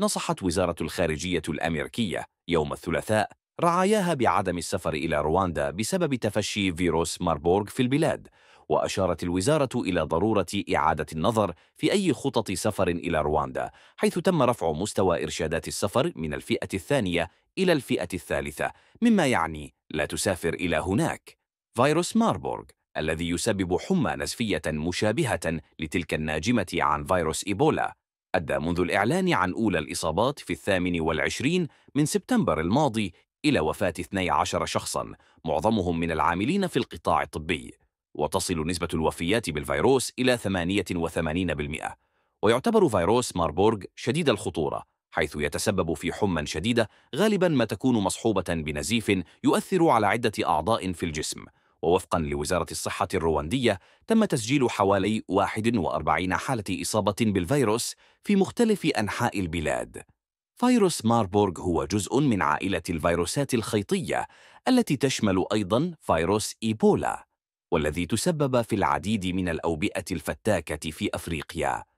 نصحت وزارة الخارجية الأمريكية يوم الثلاثاء رعاياها بعدم السفر إلى رواندا بسبب تفشي فيروس ماربورغ في البلاد وأشارت الوزارة إلى ضرورة إعادة النظر في أي خطط سفر إلى رواندا حيث تم رفع مستوى إرشادات السفر من الفئة الثانية إلى الفئة الثالثة مما يعني لا تسافر إلى هناك فيروس ماربورغ الذي يسبب حمى نزفية مشابهة لتلك الناجمة عن فيروس إيبولا أدى منذ الإعلان عن أولى الإصابات في الثامن والعشرين من سبتمبر الماضي إلى وفاة 12 شخصاً معظمهم من العاملين في القطاع الطبي وتصل نسبة الوفيات بالفيروس إلى 88% ويعتبر فيروس ماربورغ شديد الخطورة حيث يتسبب في حمى شديدة غالباً ما تكون مصحوبة بنزيف يؤثر على عدة أعضاء في الجسم ووفقا لوزارة الصحة الرواندية تم تسجيل حوالي 41 حالة إصابة بالفيروس في مختلف أنحاء البلاد فيروس ماربورغ هو جزء من عائلة الفيروسات الخيطية التي تشمل أيضا فيروس إيبولا والذي تسبب في العديد من الأوبئة الفتاكة في أفريقيا